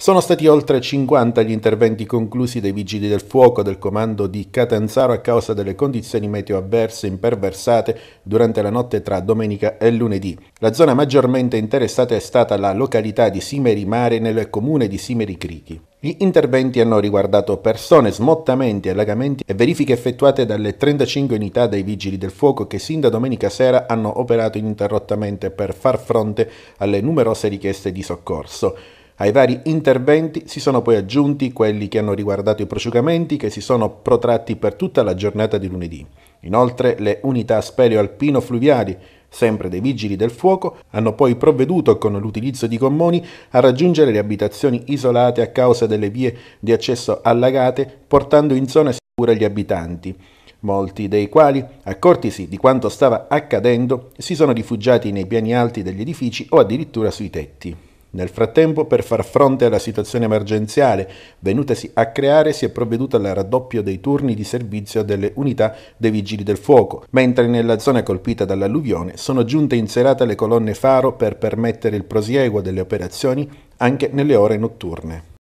Sono stati oltre 50 gli interventi conclusi dai vigili del fuoco del comando di Catanzaro a causa delle condizioni meteo avverse imperversate durante la notte tra domenica e lunedì. La zona maggiormente interessata è stata la località di Simeri Mare nel comune di Simeri Crichi. Gli interventi hanno riguardato persone, smottamenti, allagamenti e verifiche effettuate dalle 35 unità dei vigili del fuoco che sin da domenica sera hanno operato ininterrottamente per far fronte alle numerose richieste di soccorso. Ai vari interventi si sono poi aggiunti quelli che hanno riguardato i prosciugamenti che si sono protratti per tutta la giornata di lunedì. Inoltre le unità speleo-alpino-fluviali, sempre dei vigili del fuoco, hanno poi provveduto con l'utilizzo di gommoni a raggiungere le abitazioni isolate a causa delle vie di accesso allagate, portando in zona sicura gli abitanti molti dei quali, accortisi di quanto stava accadendo, si sono rifugiati nei piani alti degli edifici o addirittura sui tetti. Nel frattempo, per far fronte alla situazione emergenziale venutasi a creare, si è provveduto al raddoppio dei turni di servizio delle unità dei vigili del fuoco, mentre nella zona colpita dall'alluvione sono giunte in serata le colonne faro per permettere il prosieguo delle operazioni anche nelle ore notturne.